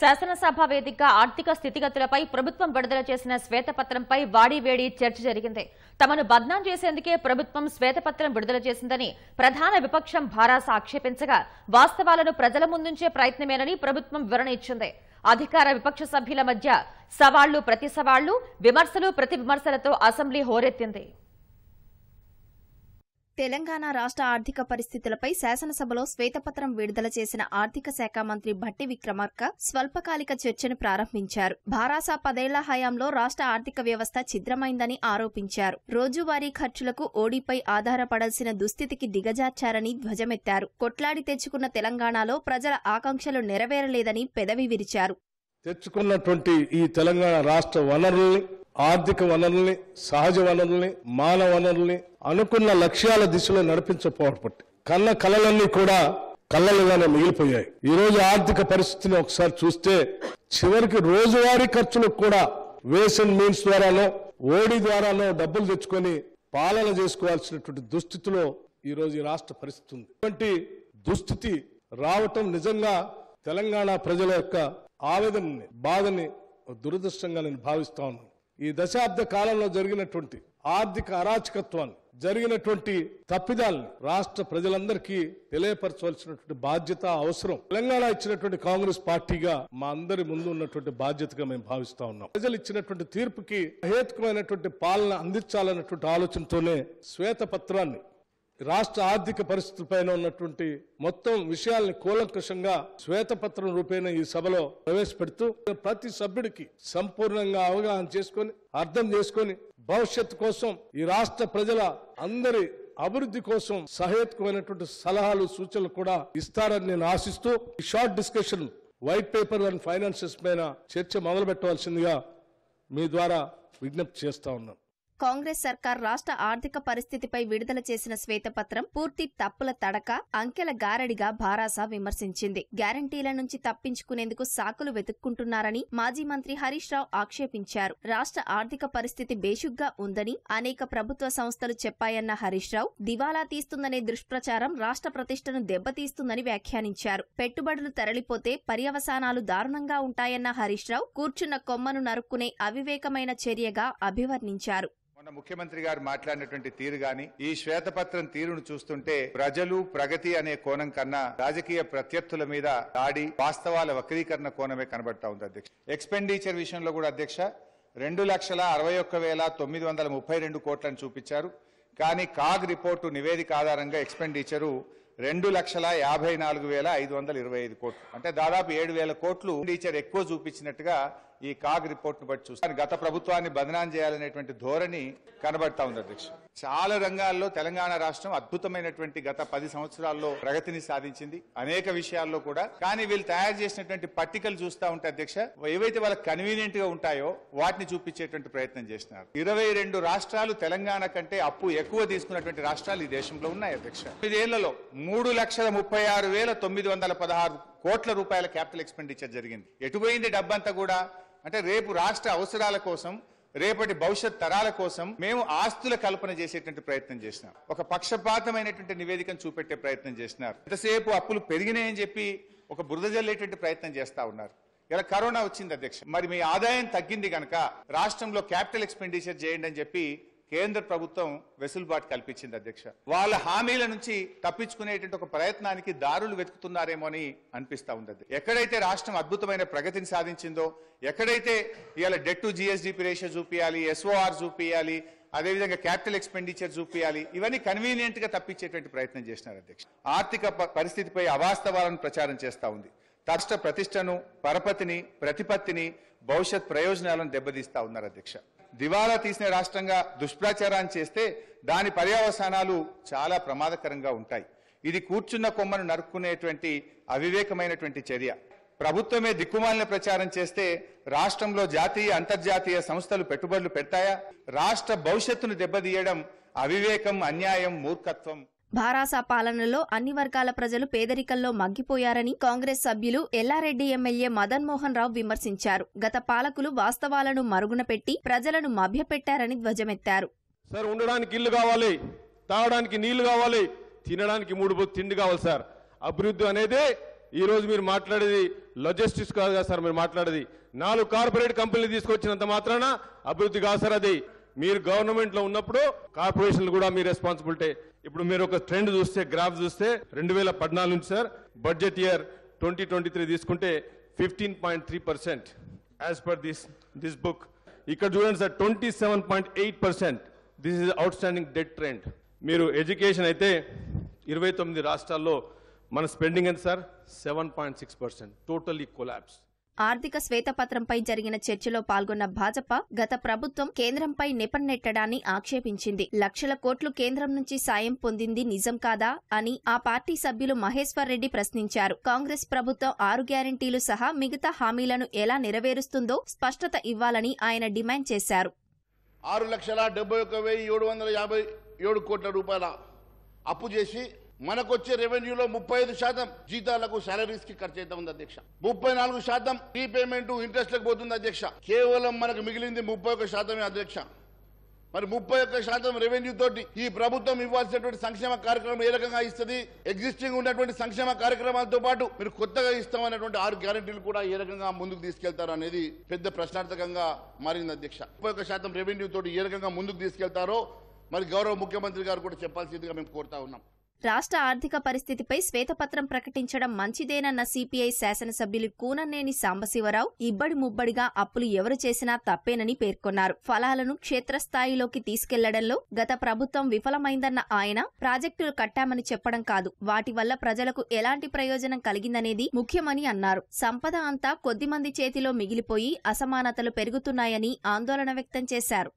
శాసనసభ వేదిక ఆర్థిక స్థితిగతులపై ప్రభుత్వం విడుదల చేసిన శ్వేతపత్రంపై వాడివేడి చర్చ జరిగింది తమను బద్నాం చేసేందుకే ప్రభుత్వం శ్వేతపత్రం విడుదల చేసిందని ప్రధాన విపక్షం భారాస ఆక్షేపించగా వాస్తవాలను ప్రజల ముందుంచే ప్రయత్నమేనని ప్రభుత్వం వివరణ ఇచ్చింది అధికార విపక్ష సభ్యుల మధ్య సవాళ్లు ప్రతి సవాళ్లు విమర్శలు ప్రతి విమర్శలతో అసెంబ్లీ హోరెత్తింది తెలంగాణ రాష్ట్ర ఆర్థిక పరిస్థితులపై శాసనసభలో శ్వేతపత్రం విడుదల చేసిన ఆర్థిక శాఖ మంత్రి భట్టి విక్రమార్క స్వల్పకాలిక చర్చను ప్రారంభించారు భారాసా పదేళ్ల హయాంలో రాష్ట్ర ఆర్థిక వ్యవస్థ ఛిద్రమైందని ఆరోపించారు రోజువారీ ఖర్చులకు ఓడిపై ఆధారపడాల్సిన దుస్థితికి దిగజార్చారని ధ్వజమెత్తారు కొట్లాడి తెచ్చుకున్న తెలంగాణలో ప్రజల ఆకాంక్షలు నెరవేరలేదని పెదవి విరిచారు తెచ్చుకున్నటువంటి ఈ తెలంగాణ రాష్ట్ర వనరుల్ని ఆర్థిక వనరుల్ని సహజ వనరుల్ని మానవ వనరుల్ని అనుకున్న లక్ష్యాల దిశలో నడిపించకపోవటం కన్న కళలన్నీ కూడా కళ్ళలుగానే మిగిలిపోయాయి ఈ రోజు ఆర్థిక పరిస్థితిని ఒకసారి చూస్తే చివరికి రోజువారీ ఖర్చులకు కూడా వేస్ మీన్స్ ద్వారానో ఓడి ద్వారానో డబ్బులు తెచ్చుకొని పాలన చేసుకోవాల్సినటువంటి దుస్థితిలో ఈ రోజు రాష్ట్ర పరిస్థితి ఉంది ఇటువంటి దుస్థితి రావటం నిజంగా తెలంగాణ ప్రజల యొక్క ఆవేదనని బాధని దురదృష్టంగా నేను భావిస్తా ఉన్నాను ఈ దశాబ్ద కాలంలో జరిగినటువంటి ఆర్థిక అరాచకత్వాన్ని జరిగినటువంటి తప్పిదాలను రాష్ట్ర ప్రజలందరికీ తెలియపరచవలసినటువంటి బాధ్యత అవసరం తెలంగాణ ఇచ్చినటువంటి కాంగ్రెస్ పార్టీగా మా అందరి ముందు ఉన్నటువంటి బాధ్యతగా మేము భావిస్తా ఉన్నాం ప్రజలు ఇచ్చినటువంటి తీర్పుకి అహేతుకమైనటువంటి పాలన అందించాలన్నటువంటి ఆలోచనతోనే శ్వేత పత్రాన్ని రాష్ట్ర ఆర్థిక పైన ఉన్నటువంటి మొత్తం విషయాల్ని కూలంకషంగా శ్వేతపత్రం రూపేణ ఈ సభలో ప్రవేశపెడుతూ ప్రతి సభ్యుడికి సంపూర్ణంగా అవగాహన చేసుకొని అర్థం చేసుకొని భవిష్యత్తు కోసం ఈ రాష్ట్ర ప్రజల అందరి అభివృద్ధి కోసం సహేతుకమైనటువంటి సలహాలు సూచనలు కూడా ఇస్తారని నేను ఆశిస్తూ ఈ short discussion white paper and finances పైన చర్చ మొదలు పెట్టవలసిందిగా మీ ద్వారా విజ్ఞప్తి చేస్తా ఉన్నాను కాంగ్రెస్ సర్కార్ రాష్ట్ర ఆర్థిక పరిస్థితిపై విడుదల చేసిన శ్వేతపత్రం పూర్తి తప్పుల తడక అంకెల గారడిగా భారాస విమర్శించింది గ్యారంటీల నుంచి తప్పించుకునేందుకు సాకులు వెతుక్కుంటున్నారని మాజీ మంత్రి హరీష్ రావు ఆక్షేపించారు రాష్ట్ర ఆర్థిక పరిస్థితి బేషుగ్గా ఉందని అనేక ప్రభుత్వ సంస్థలు చెప్పాయన్న హరీష్ రావు దివాలా తీస్తుందనే దుష్ప్రచారం రాష్ట్ర ప్రతిష్టను దెబ్బతీస్తుందని వ్యాఖ్యానించారు పెట్టుబడులు తరలిపోతే పర్యవసానాలు దారుణంగా ఉంటాయన్న హరీష్ రావు కూర్చున్న కొమ్మను నరుక్కునే అవివేకమైన చర్యగా అభివర్ణించారు మన ముఖ్యమంత్రి గారు మాట్లాడినటువంటి తీరు గాని ఈ శ్వేతపత్రం తీరును చూస్తుంటే ప్రజలు ప్రగతి అనే కోణం కన్నా రాజకీయ ప్రత్యర్థుల మీద దాడి వాస్తవాల వక్రీకరణ కోణమే కనబడతా ఉంది అధ్యక్ష ఎక్స్పెండిచర్ విషయంలో కూడా అధ్యక్ష రెండు లక్షల అరవై ఒక్క వేల తొమ్మిది వందల ముప్పై రెండు కోట్లను చూపించారు కానీ కాగ్ రిపోర్టు నివేదిక ఆధారంగా ఎక్స్పెండిచరు రెండు లక్షల యాభై నాలుగు వేల ఐదు వందల ఇరవై ఐదు కోట్లు అంటే దాదాపు ఏడు వేల కోట్లు టీచర్ ఎక్కువ చూపించినట్టుగా ఈ కాగ్ రిపోర్ట్ను బట్టి చూస్తారు గత ప్రభుత్వాన్ని బదనాం చేయాలనేటువంటి ధోరణి కనబడతా ఉంది అధ్యక్ష చాలా రంగాల్లో తెలంగాణ రాష్ట్రం అద్భుతమైనటువంటి గత పది సంవత్సరాల్లో ప్రగతిని సాధించింది అనేక విషయాల్లో కూడా కానీ వీళ్ళు తయారు చేసినటువంటి పట్టికలు చూస్తూ ఉంటే అధ్యక్ష ఏవైతే వాళ్ళకి కన్వీనియంట్ గా ఉంటాయో వాటిని చూపించేటువంటి ప్రయత్నం చేసినారు ఇరవై రెండు రాష్ట్రాలు తెలంగాణ కంటే అప్పు ఎక్కువ తీసుకున్నటువంటి రాష్ట్రాలు ఈ దేశంలో ఉన్నాయి అధ్యక్ష ఐదేళ్లలో మూడు లక్షల ముప్పై ఆరు వేల తొమ్మిది వందల పదహారు కోట్ల రూపాయల క్యాపిటల్ ఎక్స్పెండిచర్ జరిగింది ఎటుపోయింది డబ్బంతా కూడా అంటే రేపు రాష్ట్ర అవసరాల కోసం రేపటి భవిష్యత్ తరాల కోసం మేము ఆస్తుల కల్పన చేసేటువంటి ప్రయత్నం చేసినాం ఒక పక్షపాతమైనటువంటి నివేదికను చూపెట్టే ప్రయత్నం చేసినారు ఎంతసేపు అప్పులు పెరిగినాయని చెప్పి ఒక బురద జల్లేటువంటి ప్రయత్నం చేస్తా ఉన్నారు ఇలా కరోనా వచ్చింది అధ్యక్ష మరి మీ ఆదాయం తగ్గింది కనుక రాష్ట్రంలో క్యాపిటల్ ఎక్స్పెండిచర్ చేయండి అని చెప్పి కేంద్ర ప్రభుత్వం వెసులుబాటు కల్పించింది అధ్యక్ష వాళ్ళ హామీల నుంచి తప్పించుకునేటువంటి ఒక ప్రయత్నానికి దారులు వెతుకుతున్నారేమో అని అనిపిస్తా ఉంది ఎక్కడైతే రాష్ట్రం అద్భుతమైన ప్రగతిని సాధించిందో ఎక్కడైతే ఇవాళ డెట్ టు జిఎస్డిపి రేషియో చూపియాలి ఎస్ఓఆర్ చూపియాలి అదేవిధంగా క్యాపిటల్ ఎక్స్పెండిచర్ చూపించాలి ఇవన్నీ కన్వీనియంట్ గా తప్పించేటువంటి ప్రయత్నం చేసినారు అధ్యక్ష ఆర్థిక పరిస్థితిపై అవాస్తవాలను ప్రచారం చేస్తా ఉంది తష్ట ప్రతిష్టను పరపతిని ప్రతిపత్తిని భవిష్యత్ ప్రయోజనాలను దెబ్బతీస్తా ఉన్నారు అధ్యక్ష దివాలా తీసిన రాష్ట్రంగా దుష్ప్రాచారాన్ని చేస్తే దాని పర్యావసానాలు చాలా ప్రమాదకరంగా ఉంటాయి ఇది కూర్చున్న కొమ్మను నరుక్కునేటువంటి అవివేకమైనటువంటి చర్య ప్రభుత్వమే దిక్కుమాలిన ప్రచారం చేస్తే రాష్ట్రంలో జాతీయ అంతర్జాతీయ సంస్థలు పెట్టుబడులు పెడతాయా రాష్ట్ర భవిష్యత్తును దెబ్బతీయడం అవివేకం అన్యాయం మూర్ఖత్వం భారాసా పాలనలో అన్ని వర్గాల ప్రజలు పేదరికంలో మగ్గిపోయారని కాంగ్రెస్ సభ్యులు ఎల్లారెడ్డి ఎమ్మెల్యే మదన్ మోహన్ రావు విమర్శించారు గత పాలకులు వాస్తవాలను మరుగున పెట్టి ప్రజలను మభ్యపెట్టారని ధ్వజమెత్తారు సార్ ఉండడానికి ఇల్లు కావాలి తాగడానికి నీళ్లు కావాలి తినడానికి మూడు తిండి కావాలి సార్ అభివృద్ధి అనేది ఈరోజు మీరు మాట్లాడేది లాజిస్టిక్స్ కాదు కదా సార్ మీరు మాట్లాడేది నాలుగు కార్పొరేట్ కంపెనీలు తీసుకొచ్చినంత మాత్రాన అభివృద్ధి కాదు సార్ అది మీరు గవర్నమెంట్లో ఉన్నప్పుడు కార్పొరేషన్లు కూడా మీ రెస్పాన్సిబిలిటీ ఇప్పుడు మీరు ఒక ట్రెండ్ చూస్తే గ్రాఫ్ చూస్తే రెండు వేల పద్నాలుగు నుంచి sir budget year twenty twenty three తీసుకుంటే fifteen point three percent as per this this book ఇక్కడ చూడండి sir twenty seven point eight percent this is outstanding debt trend మీరు ఎడ్యుకేషన్ అయితే ఇరవై తొమ్మిది రాష్ట్రాల్లో మన స్పెండింగ్ ఎంత sir seven point six percent totally collapse ఆర్థిక శ్వేతపత్రంపై జరిగిన చర్చలో పాల్గొన్న భాజపా గత ప్రభుత్వం కేంద్రంపై నెట్టడాన్ని ఆక్షేపించింది లక్షల కోట్లు కేంద్రం నుంచి సాయం పొందింది నిజం కాదా అని ఆ పార్టీ సభ్యులు మహేశ్వర్ రెడ్డి ప్రశ్నించారు కాంగ్రెస్ ప్రభుత్వం ఆరు గ్యారంటీలు సహా మిగతా హామీలను ఎలా నెరవేరుస్తుందో స్పష్టత ఇవ్వాలని ఆయన డిమాండ్ చేశారు ఆరు లక్షల డెబ్బై ఒక వెయ్యి ఏడు వందల యాభై ఏడు కోట్ల రూపాయల అప్పు చేసి మనకు వచ్చే రెవెన్యూలో ముప్పై ఐదు శాతం జీతాలకు సాలరీస్ కి ఖర్చు అవుతా ఉంది అధ్యక్ష ముప్పై నాలుగు శాతం రీపేమెంట్ ఇంట్రెస్ట్లకు పోతుంది అధ్యక్ష కేవలం మనకు మిగిలింది ముప్పై ఒక్క శాతమే అధ్యక్ష మరి ముప్పై ఒక్క శాతం రెవెన్యూ తోటి ఈ ప్రభుత్వం ఇవ్వాల్సినటువంటి సంక్షేమ కార్యక్రమం ఏ రకంగా ఇస్తుంది ఎగ్జిస్టింగ్ ఉన్నటువంటి సంక్షేమ కార్యక్రమాలతో పాటు మీరు కొత్తగా ఇస్తామన్నటువంటి ఆరు గ్యారంటీలు కూడా ఏ రకంగా ముందుకు తీసుకెళ్తారు అనేది పెద్ద ప్రశ్నార్థకంగా మారింది అధ్యక్ష ముప్పై ఒక్క శాతం రెవెన్యూ తోటి ఏ రకంగా ముందుకు తీసుకెళ్తారో మరి గౌరవ ముఖ్యమంత్రి గారు కూడా చెప్పాల్సిందిగా మేము కోరుతా ఉన్నాం రాష్ట్ర ఆర్థిక పరిస్థితిపై శ్వేతపత్రం ప్రకటించడం మంచిదేనన్న సిపిఐ శాసనసభ్యులు కూననేని సాంబశివరావు ఇబ్బడి ముబ్బడిగా అప్పులు ఎవరు చేసినా తప్పేనని పేర్కొన్నారు ఫలాలను క్షేత్రస్థాయిలోకి తీసుకెళ్లడంలో గత ప్రభుత్వం విఫలమైందన్న ఆయన ప్రాజెక్టులు కట్టామని చెప్పడం కాదు వాటి వల్ల ప్రజలకు ఎలాంటి ప్రయోజనం కలిగిందనేది ముఖ్యమని అన్నారు సంపద అంతా కొద్దిమంది చేతిలో మిగిలిపోయి అసమానతలు పెరుగుతున్నాయని ఆందోళన వ్యక్తం చేశారు